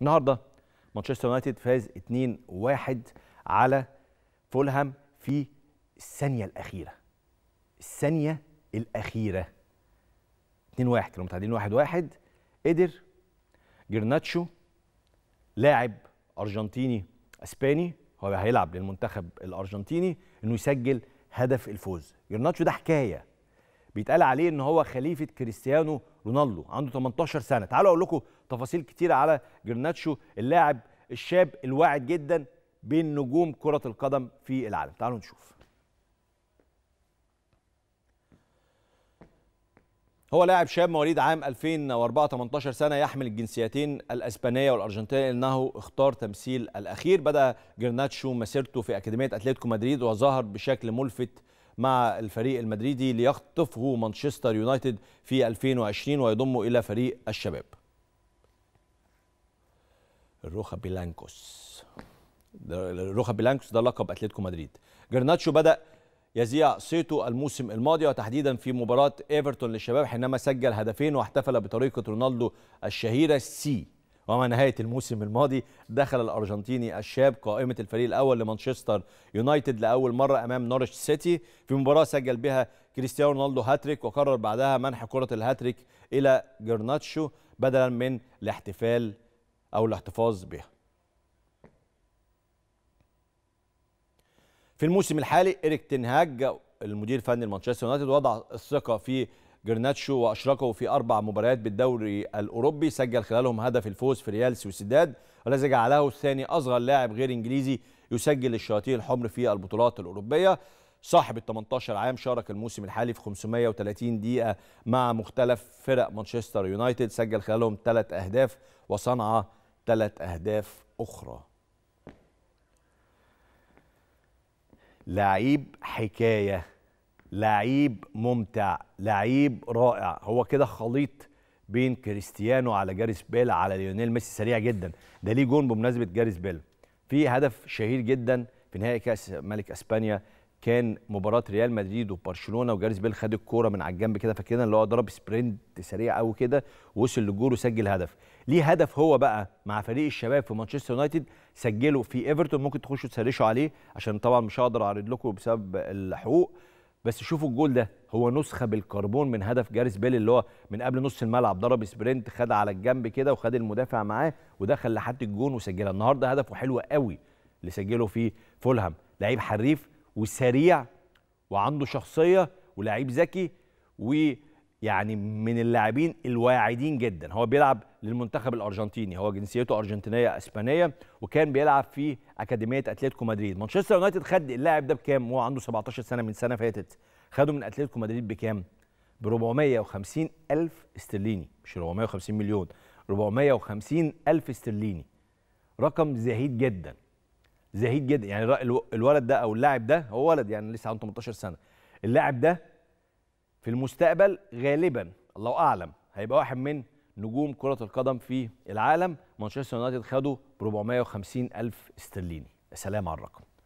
النهارده مانشستر يونايتد فاز 2-1 على فولهام في الثانيه الاخيره الثانيه الاخيره 2-1 كانوا متعادلين 1-1 قدر جرناتشو لاعب ارجنتيني اسباني هو هيلعب للمنتخب الارجنتيني انه يسجل هدف الفوز جرناتشو ده حكايه بيتقال عليه ان هو خليفه كريستيانو رونالدو عنده 18 سنه تعالوا اقول لكم تفاصيل كتير على جرناتشو اللاعب الشاب الواعد جدا بين نجوم كره القدم في العالم تعالوا نشوف هو لاعب شاب مواليد عام 2004 18 سنه يحمل الجنسيتين الاسبانيه والارجنتينيه لانه اختار تمثيل الاخير بدا جرناتشو مسيرته في اكاديميه اتلتيكو مدريد وظهر بشكل ملفت مع الفريق المدريدي ليخطفه مانشستر يونايتد في 2020 ويضمه إلى فريق الشباب الروخا بيلانكوس الروخا بيلانكوس ده لقب أتلتيكو مدريد جرناتشو بدأ يزيع صيته الموسم الماضي وتحديدا في مباراة ايفرتون للشباب حينما سجل هدفين واحتفل بطريقة رونالدو الشهيرة سي ومع نهاية الموسم الماضي دخل الأرجنتيني الشاب قائمة الفريق الأول لمانشستر يونايتد لأول مرة أمام نورش سيتي في مباراة سجل بها كريستيانو رونالدو هاتريك وقرر بعدها منح كرة الهاتريك إلى جرناتشو بدلا من الاحتفال أو الاحتفاظ بها في الموسم الحالي إريك تنهاج المدير الفني لمانشستر يونايتد وضع الثقة في جرناتشو وأشركه في أربع مباريات بالدوري الأوروبي سجل خلالهم هدف الفوز في ريال سوسيداد والذي جعله الثاني أصغر لاعب غير إنجليزي يسجل للشياطين الحمر في البطولات الأوروبية صاحب ال 18 عام شارك الموسم الحالي في 530 دقيقة مع مختلف فرق مانشستر يونايتد سجل خلالهم ثلاث أهداف وصنع ثلاث أهداف أخرى لعيب حكايه لعيب ممتع لعيب رائع هو كده خليط بين كريستيانو على جاريس بيل على ليونيل ميسي سريع جدا ده ليه جون بمناسبه جاريس بيل في هدف شهير جدا في نهائي كاس ملك اسبانيا كان مباراه ريال مدريد وبرشلونه وجاريس بيل خد الكوره من على الجنب كده فاكرين اللي هو ضرب سبرنت سريع قوي كده ووصل للجول وسجل هدف ليه هدف هو بقى مع فريق الشباب في مانشستر يونايتد سجله في ايفرتون ممكن تخشوا تسرشوا عليه عشان طبعا مش هقدر اعرض لكم بسبب الحقوق بس شوفوا الجول ده هو نسخه بالكربون من هدف جاريس بيل اللي هو من قبل نص الملعب ضرب سبرنت خد على الجنب كده وخد المدافع معاه ودخل لحد الجون وسجلها النهارده هدفه حلو قوي اللي سجله في فولهام لعيب حريف وسريع وعنده شخصيه ولعيب ذكي و يعني من اللاعبين الواعدين جدا هو بيلعب للمنتخب الارجنتيني هو جنسيته ارجنتينيه اسبانيه وكان بيلعب في اكاديميه اتلتيكو مدريد مانشستر يونايتد خد اللاعب ده بكام وهو عنده 17 سنه من سنه فاتت خده من اتلتيكو مدريد بكام ب 450 الف استرليني مش 450 مليون 450 الف استرليني رقم زهيد جدا زهيد جدا يعني الولد ده او اللاعب ده هو ولد يعني لسه عنده 18 سنه اللاعب ده في المستقبل غالبا الله اعلم هيبقى واحد من نجوم كرة القدم في العالم مانشستر يونايتد خدوا ب 450 ألف استرليني سلام على الرقم